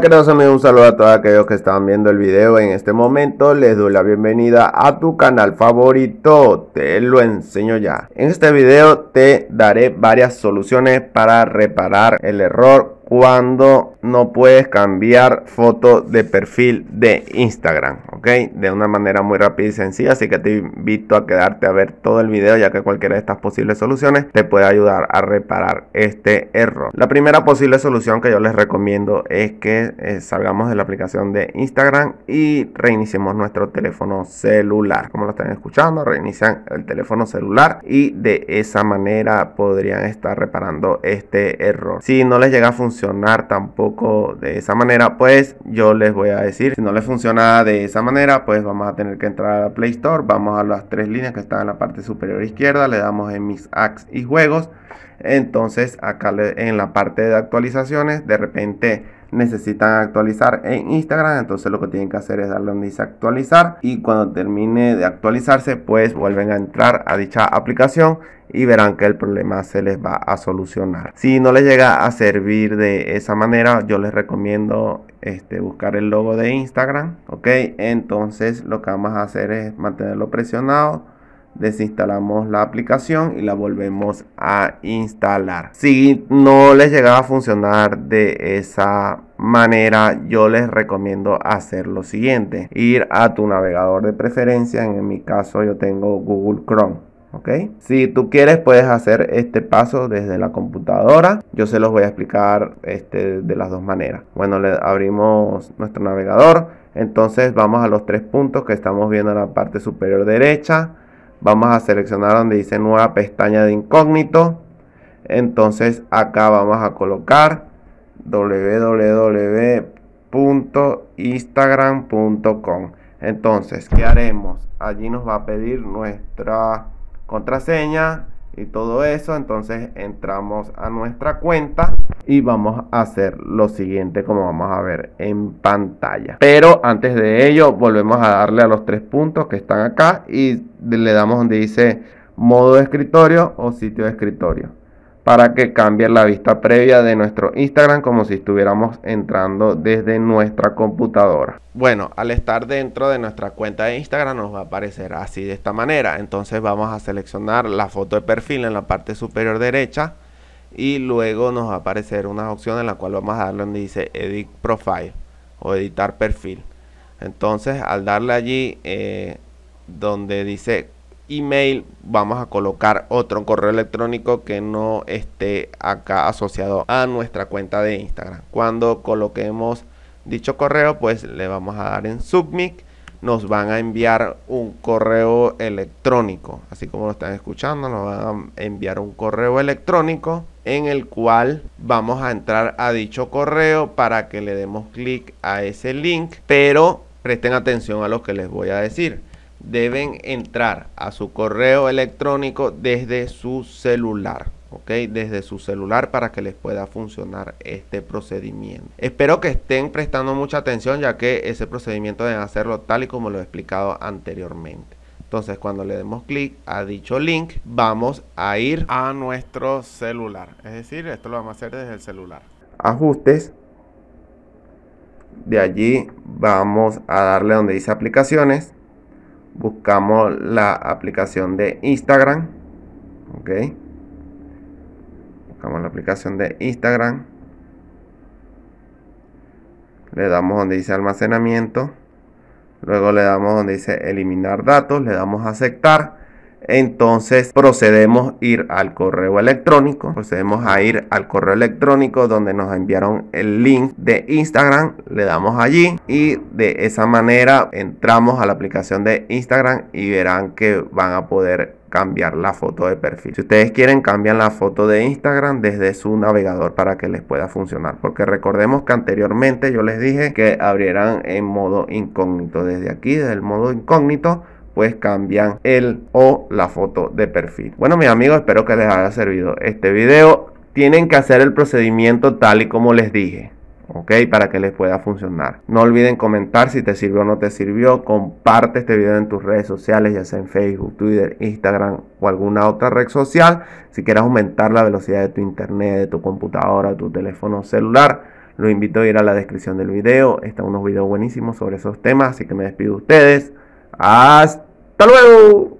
queridos amigos, un saludo a todos aquellos que están viendo el video en este momento, les doy la bienvenida a tu canal favorito, te lo enseño ya. En este video te daré varias soluciones para reparar el error cuando no puedes cambiar foto de perfil de Instagram, ¿ok? De una manera muy rápida y sencilla, así que te invito a quedarte a ver todo el video ya que cualquiera de estas posibles soluciones te puede ayudar a reparar este error. La primera posible solución que yo les recomiendo es que eh, salgamos de la aplicación de Instagram y reiniciemos nuestro teléfono celular. Como lo están escuchando, reinician el teléfono celular y de esa manera podrían estar reparando este error. Si no les llega a funcionar, funcionar tampoco de esa manera, pues yo les voy a decir, si no les funciona de esa manera, pues vamos a tener que entrar a la Play Store, vamos a las tres líneas que están en la parte superior izquierda, le damos en mis apps y juegos, entonces acá en la parte de actualizaciones, de repente necesitan actualizar en Instagram. Entonces lo que tienen que hacer es darle donde dice actualizar y cuando termine de actualizarse pues vuelven a entrar a dicha aplicación y verán que el problema se les va a solucionar. Si no les llega a servir de esa manera, yo les recomiendo este, buscar el logo de Instagram, ¿ok? Entonces lo que vamos a hacer es mantenerlo presionado desinstalamos la aplicación y la volvemos a instalar. Si no les llegaba a funcionar de esa manera, yo les recomiendo hacer lo siguiente: ir a tu navegador de preferencia. En mi caso, yo tengo Google Chrome. ok Si tú quieres puedes hacer este paso desde la computadora. Yo se los voy a explicar este, de las dos maneras. Bueno, le abrimos nuestro navegador. Entonces vamos a los tres puntos que estamos viendo en la parte superior derecha vamos a seleccionar donde dice nueva pestaña de incógnito entonces acá vamos a colocar www.instagram.com entonces qué haremos allí nos va a pedir nuestra contraseña y todo eso entonces entramos a nuestra cuenta y vamos a hacer lo siguiente como vamos a ver en pantalla. Pero antes de ello volvemos a darle a los tres puntos que están acá y le damos donde dice modo de escritorio o sitio de escritorio para que cambie la vista previa de nuestro Instagram como si estuviéramos entrando desde nuestra computadora. Bueno, al estar dentro de nuestra cuenta de Instagram nos va a aparecer así de esta manera. Entonces vamos a seleccionar la foto de perfil en la parte superior derecha y luego nos va a aparecer una opción en la cual vamos a darle donde dice edit profile o editar perfil entonces al darle allí eh, donde dice email vamos a colocar otro correo electrónico que no esté acá asociado a nuestra cuenta de Instagram cuando coloquemos dicho correo pues le vamos a dar en submit nos van a enviar un correo electrónico así como lo están escuchando nos van a enviar un correo electrónico en el cual vamos a entrar a dicho correo para que le demos clic a ese link, pero presten atención a lo que les voy a decir. Deben entrar a su correo electrónico desde su celular. ¿ok? Desde su celular para que les pueda funcionar este procedimiento. Espero que estén prestando mucha atención ya que ese procedimiento deben hacerlo tal y como lo he explicado anteriormente. Entonces, cuando le demos clic a dicho link, vamos a ir a nuestro celular. Es decir, esto lo vamos a hacer desde el celular. Ajustes. De allí vamos a darle donde dice aplicaciones. Buscamos la aplicación de Instagram. Ok. Buscamos la aplicación de Instagram. Le damos donde dice almacenamiento. Luego le damos donde dice eliminar datos, le damos a aceptar. Entonces procedemos a ir al correo electrónico. Procedemos a ir al correo electrónico donde nos enviaron el link de Instagram. Le damos allí y de esa manera entramos a la aplicación de Instagram y verán que van a poder cambiar la foto de perfil. Si ustedes quieren, cambian la foto de Instagram desde su navegador para que les pueda funcionar. Porque recordemos que anteriormente yo les dije que abrieran en modo incógnito. Desde aquí, desde el modo incógnito, pues cambian el o la foto de perfil. Bueno, mis amigos, espero que les haya servido este video. Tienen que hacer el procedimiento tal y como les dije. ¿ok? Para que les pueda funcionar. No olviden comentar si te sirvió o no te sirvió. Comparte este video en tus redes sociales, ya sea en Facebook, Twitter, Instagram o alguna otra red social. Si quieres aumentar la velocidad de tu internet, de tu computadora, tu teléfono celular, lo invito a ir a la descripción del video. Están unos videos buenísimos sobre esos temas, así que me despido de ustedes. Hasta luego.